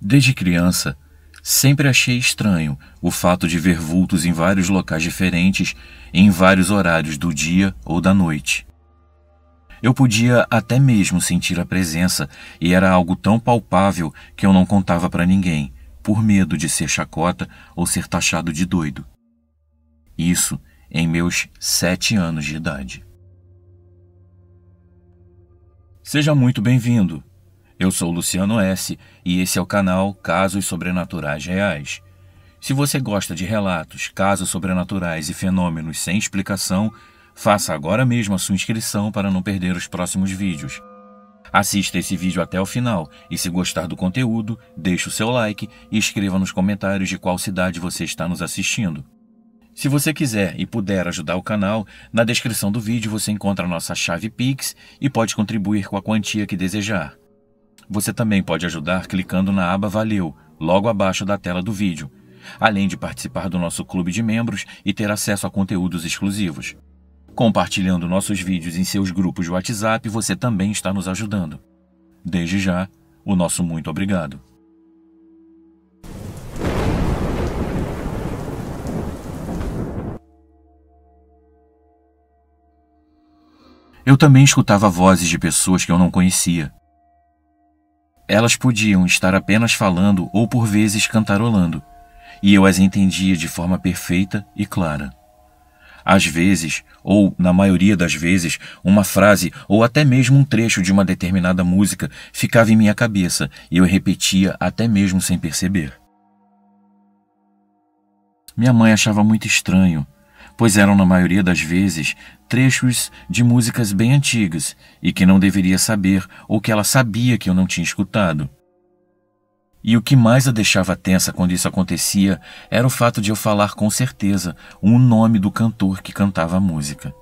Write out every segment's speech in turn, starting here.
Desde criança, sempre achei estranho o fato de ver vultos em vários locais diferentes, em vários horários do dia ou da noite. Eu podia até mesmo sentir a presença e era algo tão palpável que eu não contava para ninguém, por medo de ser chacota ou ser taxado de doido. Isso em meus sete anos de idade. Seja muito bem-vindo. Eu sou Luciano S. e esse é o canal Casos Sobrenaturais Reais. Se você gosta de relatos, casos sobrenaturais e fenômenos sem explicação, faça agora mesmo a sua inscrição para não perder os próximos vídeos. Assista esse vídeo até o final e se gostar do conteúdo, deixe o seu like e escreva nos comentários de qual cidade você está nos assistindo. Se você quiser e puder ajudar o canal, na descrição do vídeo você encontra a nossa chave Pix e pode contribuir com a quantia que desejar. Você também pode ajudar clicando na aba Valeu, logo abaixo da tela do vídeo, além de participar do nosso clube de membros e ter acesso a conteúdos exclusivos. Compartilhando nossos vídeos em seus grupos de WhatsApp, você também está nos ajudando. Desde já, o nosso muito obrigado. Eu também escutava vozes de pessoas que eu não conhecia. Elas podiam estar apenas falando ou por vezes cantarolando, e eu as entendia de forma perfeita e clara. Às vezes, ou na maioria das vezes, uma frase ou até mesmo um trecho de uma determinada música ficava em minha cabeça e eu repetia até mesmo sem perceber. Minha mãe achava muito estranho, pois eram na maioria das vezes trechos de músicas bem antigas e que não deveria saber ou que ela sabia que eu não tinha escutado. E o que mais a deixava tensa quando isso acontecia era o fato de eu falar com certeza um nome do cantor que cantava a música.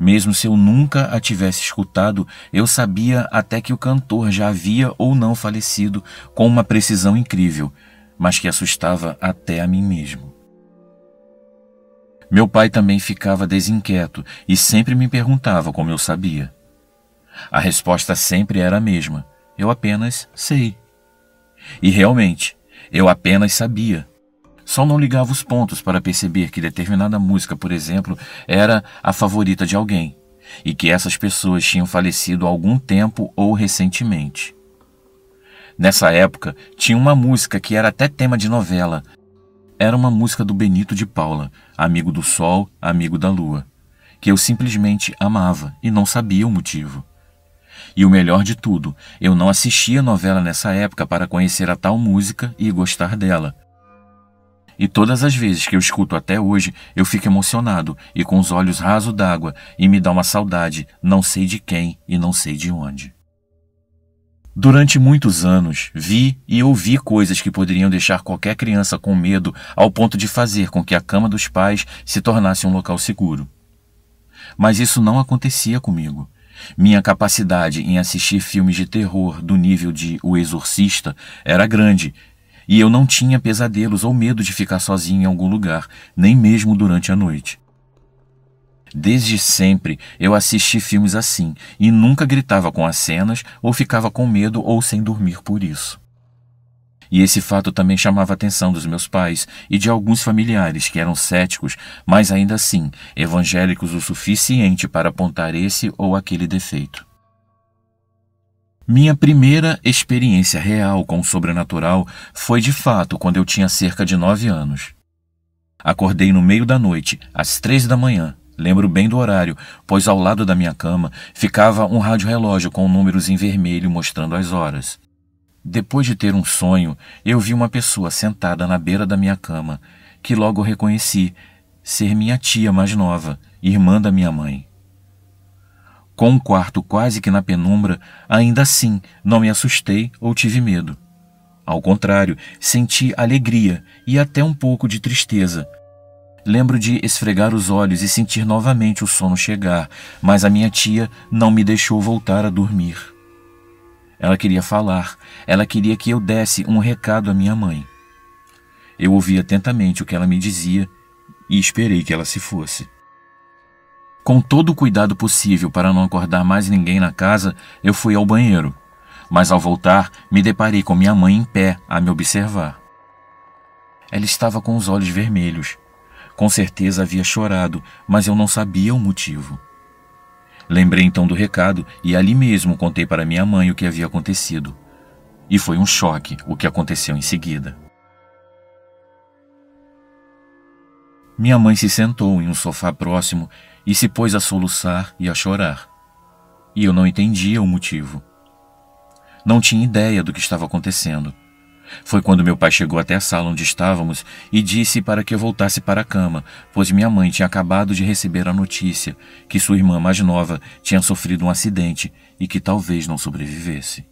Mesmo se eu nunca a tivesse escutado, eu sabia até que o cantor já havia ou não falecido com uma precisão incrível, mas que assustava até a mim mesmo. Meu pai também ficava desinquieto e sempre me perguntava como eu sabia. A resposta sempre era a mesma: eu apenas sei. E realmente, eu apenas sabia. Só não ligava os pontos para perceber que determinada música, por exemplo, era a favorita de alguém e que essas pessoas tinham falecido há algum tempo ou recentemente. Nessa época, tinha uma música que era até tema de novela, era uma música do Benito de Paula, amigo do sol, amigo da lua, que eu simplesmente amava e não sabia o motivo. E o melhor de tudo, eu não assistia novela nessa época para conhecer a tal música e gostar dela. E todas as vezes que eu escuto até hoje, eu fico emocionado e com os olhos raso d'água e me dá uma saudade, não sei de quem e não sei de onde. Durante muitos anos, vi e ouvi coisas que poderiam deixar qualquer criança com medo ao ponto de fazer com que a cama dos pais se tornasse um local seguro. Mas isso não acontecia comigo. Minha capacidade em assistir filmes de terror do nível de O Exorcista era grande, e eu não tinha pesadelos ou medo de ficar sozinho em algum lugar, nem mesmo durante a noite. Desde sempre eu assisti filmes assim e nunca gritava com as cenas ou ficava com medo ou sem dormir por isso. E esse fato também chamava a atenção dos meus pais e de alguns familiares que eram céticos, mas ainda assim evangélicos o suficiente para apontar esse ou aquele defeito. Minha primeira experiência real com o sobrenatural foi de fato quando eu tinha cerca de nove anos. Acordei no meio da noite, às três da manhã, Lembro bem do horário, pois ao lado da minha cama ficava um rádio-relógio com números em vermelho mostrando as horas. Depois de ter um sonho, eu vi uma pessoa sentada na beira da minha cama, que logo reconheci ser minha tia mais nova, irmã da minha mãe. Com um quarto quase que na penumbra, ainda assim não me assustei ou tive medo. Ao contrário, senti alegria e até um pouco de tristeza Lembro de esfregar os olhos e sentir novamente o sono chegar, mas a minha tia não me deixou voltar a dormir. Ela queria falar, ela queria que eu desse um recado à minha mãe. Eu ouvi atentamente o que ela me dizia e esperei que ela se fosse. Com todo o cuidado possível para não acordar mais ninguém na casa, eu fui ao banheiro, mas ao voltar me deparei com minha mãe em pé a me observar. Ela estava com os olhos vermelhos com certeza havia chorado, mas eu não sabia o motivo. Lembrei então do recado e ali mesmo contei para minha mãe o que havia acontecido. E foi um choque o que aconteceu em seguida. Minha mãe se sentou em um sofá próximo e se pôs a soluçar e a chorar. E eu não entendia o motivo. Não tinha ideia do que estava acontecendo. Foi quando meu pai chegou até a sala onde estávamos e disse para que eu voltasse para a cama, pois minha mãe tinha acabado de receber a notícia que sua irmã mais nova tinha sofrido um acidente e que talvez não sobrevivesse.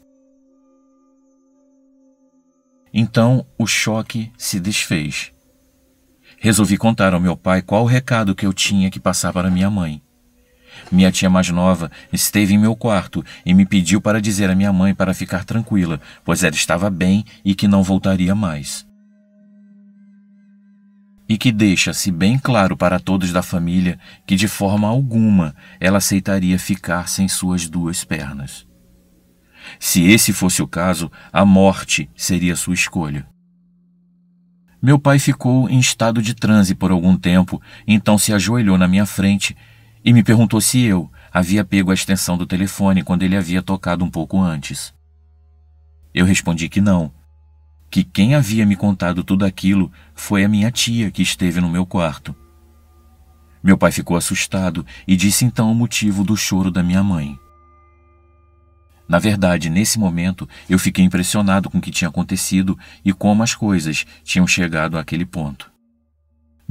Então o choque se desfez. Resolvi contar ao meu pai qual o recado que eu tinha que passar para minha mãe. Minha tia mais nova esteve em meu quarto e me pediu para dizer à minha mãe para ficar tranquila, pois ela estava bem e que não voltaria mais. E que deixa-se bem claro para todos da família que de forma alguma ela aceitaria ficar sem suas duas pernas. Se esse fosse o caso, a morte seria sua escolha. Meu pai ficou em estado de transe por algum tempo, então se ajoelhou na minha frente e me perguntou se eu havia pego a extensão do telefone quando ele havia tocado um pouco antes. Eu respondi que não, que quem havia me contado tudo aquilo foi a minha tia que esteve no meu quarto. Meu pai ficou assustado e disse então o motivo do choro da minha mãe. Na verdade, nesse momento, eu fiquei impressionado com o que tinha acontecido e como as coisas tinham chegado àquele ponto.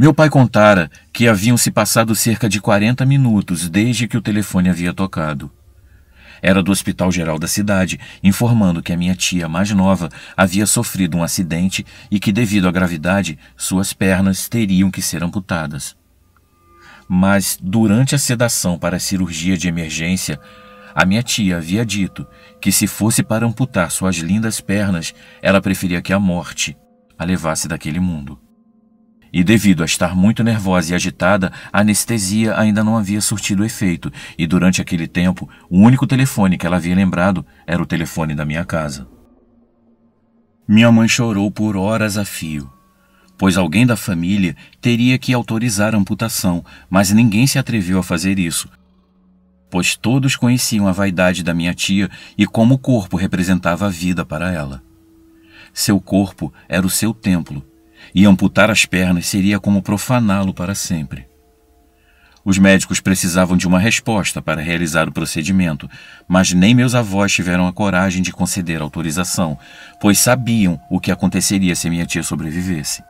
Meu pai contara que haviam se passado cerca de 40 minutos desde que o telefone havia tocado. Era do Hospital Geral da cidade, informando que a minha tia mais nova havia sofrido um acidente e que, devido à gravidade, suas pernas teriam que ser amputadas. Mas, durante a sedação para a cirurgia de emergência, a minha tia havia dito que, se fosse para amputar suas lindas pernas, ela preferia que a morte a levasse daquele mundo. E devido a estar muito nervosa e agitada, a anestesia ainda não havia surtido efeito, e durante aquele tempo, o único telefone que ela havia lembrado era o telefone da minha casa. Minha mãe chorou por horas a fio, pois alguém da família teria que autorizar a amputação, mas ninguém se atreveu a fazer isso, pois todos conheciam a vaidade da minha tia e como o corpo representava a vida para ela. Seu corpo era o seu templo e amputar as pernas seria como profaná-lo para sempre. Os médicos precisavam de uma resposta para realizar o procedimento, mas nem meus avós tiveram a coragem de conceder autorização, pois sabiam o que aconteceria se minha tia sobrevivesse.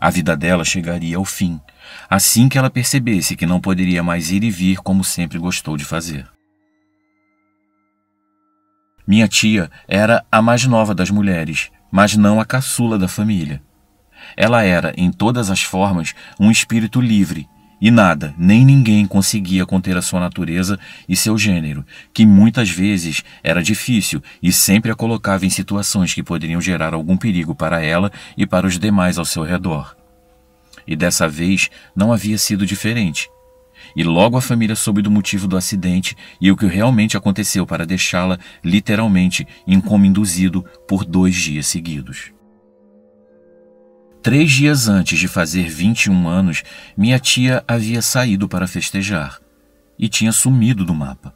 A vida dela chegaria ao fim, assim que ela percebesse que não poderia mais ir e vir como sempre gostou de fazer. Minha tia era a mais nova das mulheres mas não a caçula da família. Ela era, em todas as formas, um espírito livre, e nada, nem ninguém conseguia conter a sua natureza e seu gênero, que muitas vezes era difícil e sempre a colocava em situações que poderiam gerar algum perigo para ela e para os demais ao seu redor. E dessa vez não havia sido diferente e logo a família soube do motivo do acidente e o que realmente aconteceu para deixá-la literalmente em coma induzido por dois dias seguidos. Três dias antes de fazer 21 anos, minha tia havia saído para festejar e tinha sumido do mapa.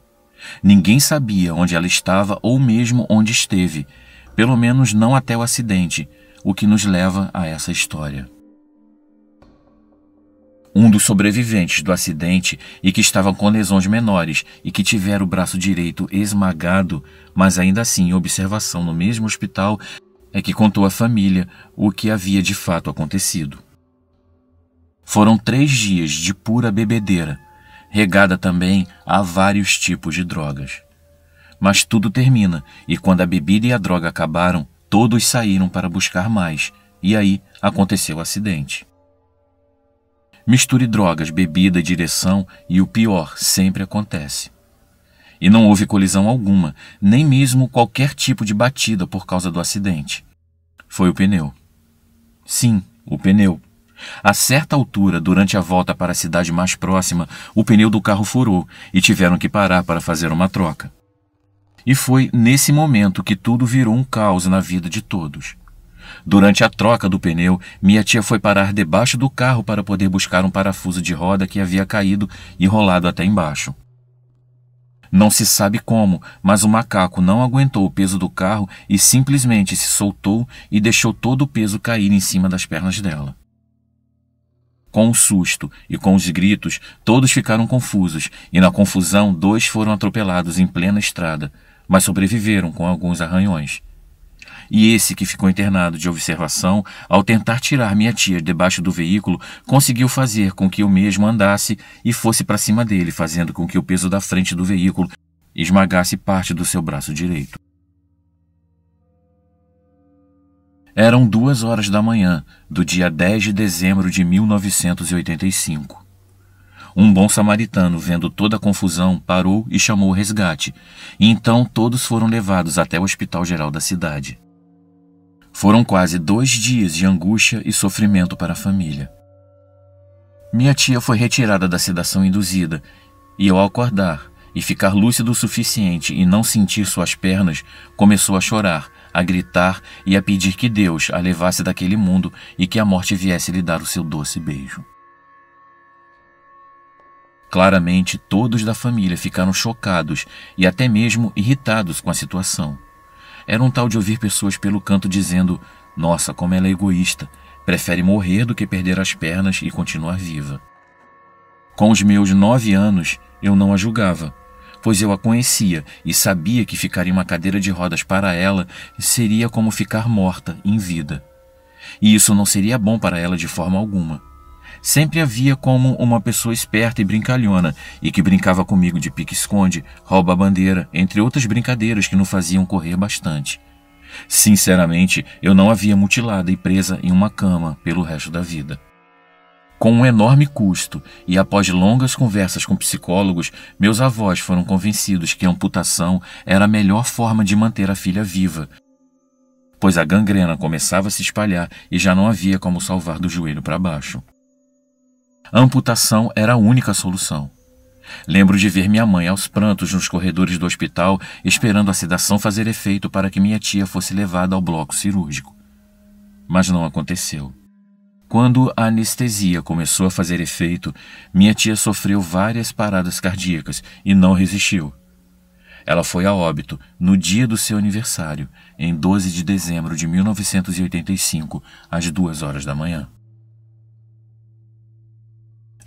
Ninguém sabia onde ela estava ou mesmo onde esteve, pelo menos não até o acidente, o que nos leva a essa história um dos sobreviventes do acidente e que estava com lesões menores e que tivera o braço direito esmagado, mas ainda assim em observação no mesmo hospital, é que contou à família o que havia de fato acontecido. Foram três dias de pura bebedeira, regada também a vários tipos de drogas. Mas tudo termina, e quando a bebida e a droga acabaram, todos saíram para buscar mais, e aí aconteceu o acidente. Misture drogas, bebida, direção e o pior sempre acontece. E não houve colisão alguma, nem mesmo qualquer tipo de batida por causa do acidente. Foi o pneu. Sim, o pneu. A certa altura, durante a volta para a cidade mais próxima, o pneu do carro furou e tiveram que parar para fazer uma troca. E foi nesse momento que tudo virou um caos na vida de todos. Durante a troca do pneu, minha tia foi parar debaixo do carro para poder buscar um parafuso de roda que havia caído e rolado até embaixo. Não se sabe como, mas o macaco não aguentou o peso do carro e simplesmente se soltou e deixou todo o peso cair em cima das pernas dela. Com o um susto e com os gritos, todos ficaram confusos e, na confusão, dois foram atropelados em plena estrada, mas sobreviveram com alguns arranhões e esse que ficou internado de observação, ao tentar tirar minha tia debaixo do veículo, conseguiu fazer com que eu mesmo andasse e fosse para cima dele, fazendo com que o peso da frente do veículo esmagasse parte do seu braço direito. Eram duas horas da manhã do dia 10 de dezembro de 1985. Um bom samaritano, vendo toda a confusão, parou e chamou o resgate, e então todos foram levados até o Hospital Geral da cidade. Foram quase dois dias de angústia e sofrimento para a família. Minha tia foi retirada da sedação induzida, e ao acordar e ficar lúcido o suficiente e não sentir suas pernas, começou a chorar, a gritar e a pedir que Deus a levasse daquele mundo e que a morte viesse lhe dar o seu doce beijo. Claramente, todos da família ficaram chocados e até mesmo irritados com a situação. Era um tal de ouvir pessoas pelo canto dizendo: Nossa, como ela é egoísta, prefere morrer do que perder as pernas e continuar viva. Com os meus nove anos, eu não a julgava, pois eu a conhecia e sabia que ficar em uma cadeira de rodas para ela seria como ficar morta em vida. E isso não seria bom para ela de forma alguma. Sempre havia como uma pessoa esperta e brincalhona, e que brincava comigo de pique-esconde, rouba-bandeira, entre outras brincadeiras que nos faziam correr bastante. Sinceramente, eu não havia mutilada e presa em uma cama pelo resto da vida. Com um enorme custo e após longas conversas com psicólogos, meus avós foram convencidos que a amputação era a melhor forma de manter a filha viva, pois a gangrena começava a se espalhar e já não havia como salvar do joelho para baixo amputação era a única solução. Lembro de ver minha mãe aos prantos nos corredores do hospital, esperando a sedação fazer efeito para que minha tia fosse levada ao bloco cirúrgico. Mas não aconteceu. Quando a anestesia começou a fazer efeito, minha tia sofreu várias paradas cardíacas e não resistiu. Ela foi a óbito no dia do seu aniversário, em 12 de dezembro de 1985, às duas horas da manhã.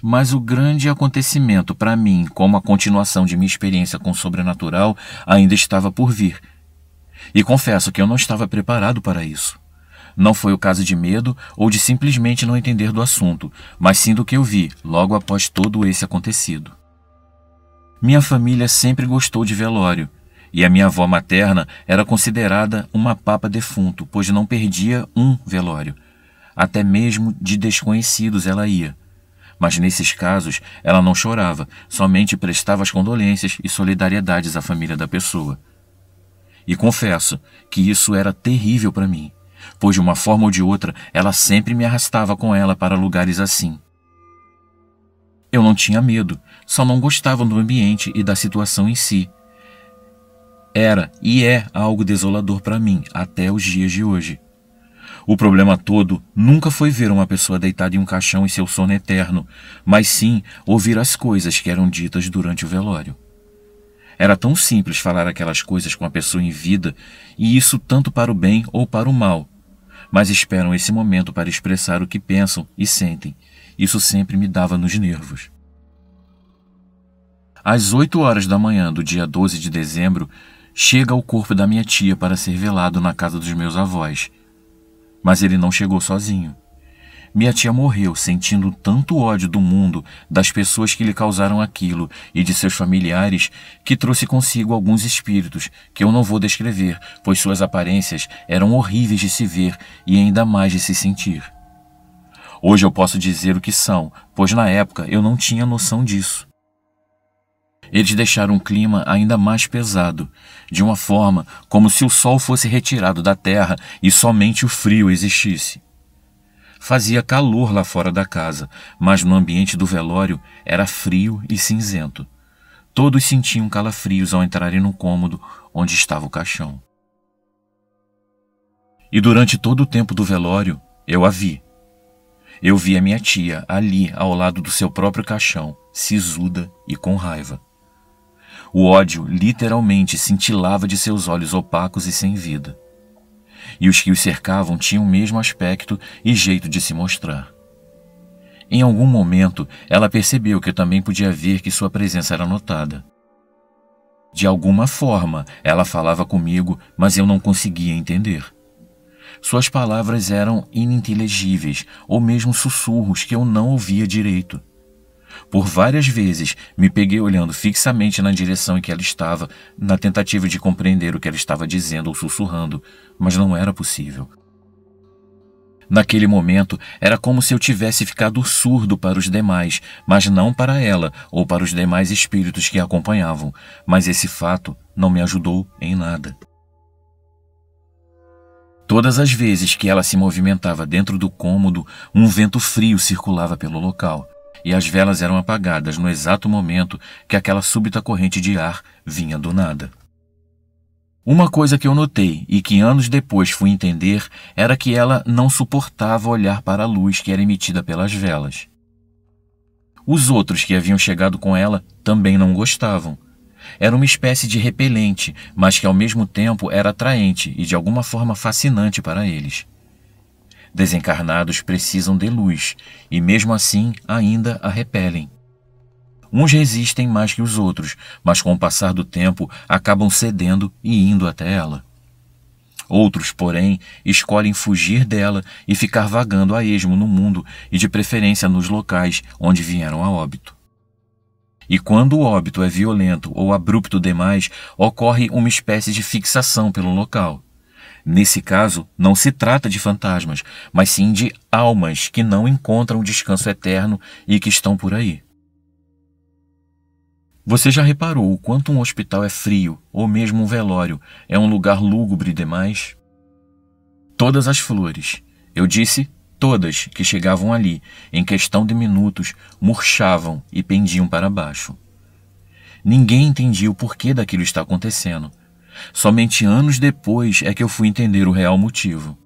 Mas o grande acontecimento para mim, como a continuação de minha experiência com o sobrenatural, ainda estava por vir. E confesso que eu não estava preparado para isso. Não foi o caso de medo ou de simplesmente não entender do assunto, mas sim do que eu vi logo após todo esse acontecido. Minha família sempre gostou de velório, e a minha avó materna era considerada uma papa defunto, pois não perdia um velório. Até mesmo de desconhecidos ela ia mas nesses casos ela não chorava, somente prestava as condolências e solidariedades à família da pessoa. E confesso que isso era terrível para mim, pois de uma forma ou de outra ela sempre me arrastava com ela para lugares assim. Eu não tinha medo, só não gostava do ambiente e da situação em si. Era e é algo desolador para mim até os dias de hoje. O problema todo nunca foi ver uma pessoa deitada em um caixão em seu sono eterno, mas sim ouvir as coisas que eram ditas durante o velório. Era tão simples falar aquelas coisas com a pessoa em vida, e isso tanto para o bem ou para o mal, mas esperam esse momento para expressar o que pensam e sentem. Isso sempre me dava nos nervos. Às 8 horas da manhã do dia 12 de dezembro, chega o corpo da minha tia para ser velado na casa dos meus avós. Mas ele não chegou sozinho. Minha tia morreu sentindo tanto ódio do mundo, das pessoas que lhe causaram aquilo e de seus familiares, que trouxe consigo alguns espíritos que eu não vou descrever, pois suas aparências eram horríveis de se ver e ainda mais de se sentir. Hoje eu posso dizer o que são, pois na época eu não tinha noção disso. Eles deixaram um clima ainda mais pesado, de uma forma como se o sol fosse retirado da terra e somente o frio existisse. Fazia calor lá fora da casa, mas no ambiente do velório era frio e cinzento. Todos sentiam calafrios ao entrarem no cômodo onde estava o caixão. E durante todo o tempo do velório, eu a vi. Eu vi a minha tia ali ao lado do seu próprio caixão, sisuda e com raiva. O ódio literalmente cintilava de seus olhos opacos e sem vida. E os que o cercavam tinham o mesmo aspecto e jeito de se mostrar. Em algum momento, ela percebeu que também podia ver que sua presença era notada. De alguma forma, ela falava comigo, mas eu não conseguia entender. Suas palavras eram ininteligíveis, ou mesmo sussurros que eu não ouvia direito. Por várias vezes me peguei olhando fixamente na direção em que ela estava, na tentativa de compreender o que ela estava dizendo ou sussurrando, mas não era possível. Naquele momento, era como se eu tivesse ficado surdo para os demais, mas não para ela ou para os demais espíritos que a acompanhavam, mas esse fato não me ajudou em nada. Todas as vezes que ela se movimentava dentro do cômodo, um vento frio circulava pelo local e as velas eram apagadas no exato momento que aquela súbita corrente de ar vinha do nada. Uma coisa que eu notei e que anos depois fui entender era que ela não suportava olhar para a luz que era emitida pelas velas. Os outros que haviam chegado com ela também não gostavam. Era uma espécie de repelente, mas que ao mesmo tempo era atraente e de alguma forma fascinante para eles. Desencarnados precisam de luz e, mesmo assim, ainda a repelem. Uns resistem mais que os outros, mas com o passar do tempo acabam cedendo e indo até ela. Outros, porém, escolhem fugir dela e ficar vagando a esmo no mundo e de preferência nos locais onde vieram a óbito. E quando o óbito é violento ou abrupto demais, ocorre uma espécie de fixação pelo local. Nesse caso, não se trata de fantasmas, mas sim de almas que não encontram descanso eterno e que estão por aí. Você já reparou o quanto um hospital é frio, ou mesmo um velório, é um lugar lúgubre demais? Todas as flores, eu disse todas que chegavam ali, em questão de minutos, murchavam e pendiam para baixo. Ninguém entendia o porquê daquilo está acontecendo, Somente anos depois é que eu fui entender o real motivo.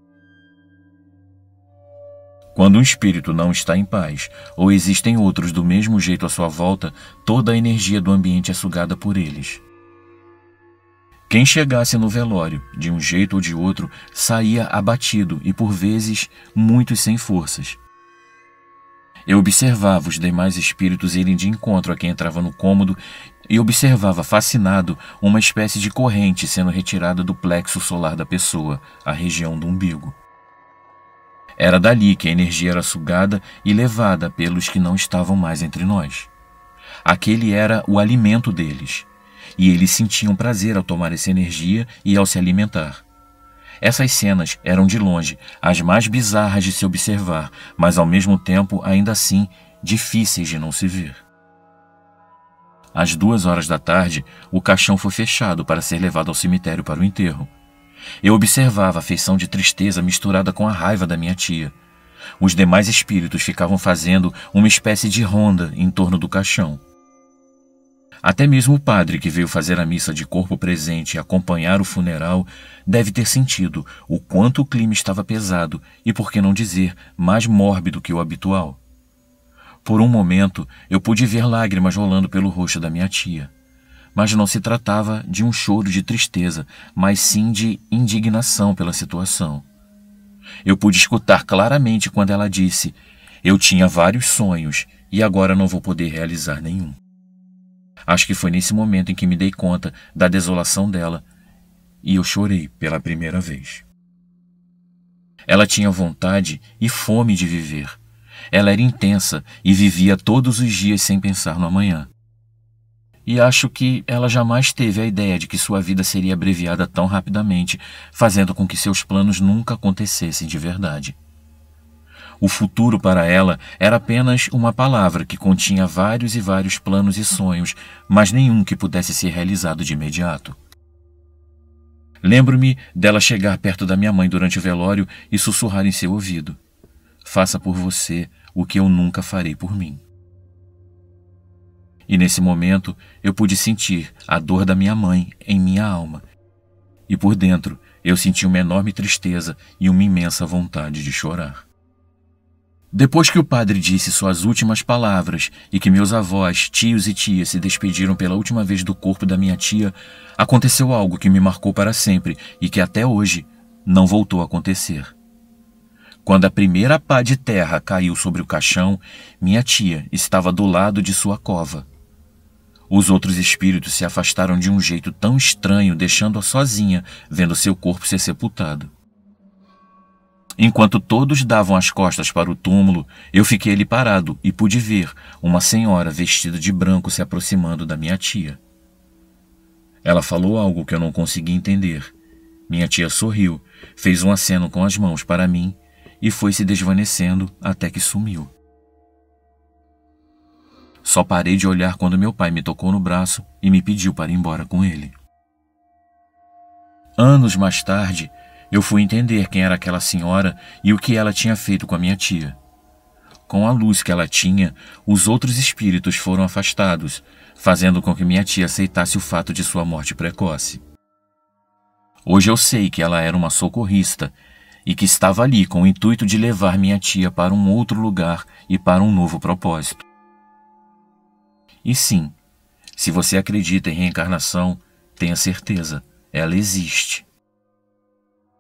Quando um espírito não está em paz, ou existem outros do mesmo jeito à sua volta, toda a energia do ambiente é sugada por eles. Quem chegasse no velório, de um jeito ou de outro, saía abatido e, por vezes, muito sem forças. Eu observava os demais espíritos irem de encontro a quem entrava no cômodo e observava fascinado uma espécie de corrente sendo retirada do plexo solar da pessoa, a região do umbigo. Era dali que a energia era sugada e levada pelos que não estavam mais entre nós. Aquele era o alimento deles, e eles sentiam prazer ao tomar essa energia e ao se alimentar. Essas cenas eram de longe as mais bizarras de se observar, mas ao mesmo tempo ainda assim difíceis de não se ver. Às duas horas da tarde, o caixão foi fechado para ser levado ao cemitério para o enterro. Eu observava a feição de tristeza misturada com a raiva da minha tia. Os demais espíritos ficavam fazendo uma espécie de ronda em torno do caixão. Até mesmo o padre que veio fazer a missa de corpo presente e acompanhar o funeral deve ter sentido o quanto o clima estava pesado e, por que não dizer, mais mórbido que o habitual. Por um momento, eu pude ver lágrimas rolando pelo rosto da minha tia. Mas não se tratava de um choro de tristeza, mas sim de indignação pela situação. Eu pude escutar claramente quando ela disse: Eu tinha vários sonhos e agora não vou poder realizar nenhum. Acho que foi nesse momento em que me dei conta da desolação dela e eu chorei pela primeira vez. Ela tinha vontade e fome de viver ela era intensa e vivia todos os dias sem pensar no amanhã. E acho que ela jamais teve a ideia de que sua vida seria abreviada tão rapidamente, fazendo com que seus planos nunca acontecessem de verdade. O futuro para ela era apenas uma palavra que continha vários e vários planos e sonhos, mas nenhum que pudesse ser realizado de imediato. Lembro-me dela chegar perto da minha mãe durante o velório e sussurrar em seu ouvido: faça por você o que eu nunca farei por mim. E nesse momento eu pude sentir a dor da minha mãe em minha alma, e por dentro eu senti uma enorme tristeza e uma imensa vontade de chorar. Depois que o padre disse suas últimas palavras e que meus avós, tios e tias se despediram pela última vez do corpo da minha tia, aconteceu algo que me marcou para sempre e que até hoje não voltou a acontecer. Quando a primeira pá de terra caiu sobre o caixão, minha tia estava do lado de sua cova. Os outros espíritos se afastaram de um jeito tão estranho, deixando-a sozinha, vendo seu corpo ser sepultado. Enquanto todos davam as costas para o túmulo, eu fiquei ali parado e pude ver uma senhora vestida de branco se aproximando da minha tia. Ela falou algo que eu não consegui entender. Minha tia sorriu, fez um aceno com as mãos para mim e foi se desvanecendo até que sumiu. Só parei de olhar quando meu pai me tocou no braço e me pediu para ir embora com ele. Anos mais tarde, eu fui entender quem era aquela senhora e o que ela tinha feito com a minha tia. Com a luz que ela tinha, os outros espíritos foram afastados, fazendo com que minha tia aceitasse o fato de sua morte precoce. Hoje eu sei que ela era uma socorrista e que estava ali com o intuito de levar minha tia para um outro lugar e para um novo propósito. E sim, se você acredita em reencarnação, tenha certeza, ela existe.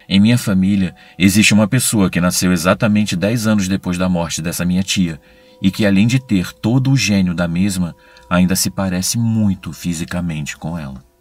Em minha família, existe uma pessoa que nasceu exatamente 10 anos depois da morte dessa minha tia e que, além de ter todo o gênio da mesma, ainda se parece muito fisicamente com ela.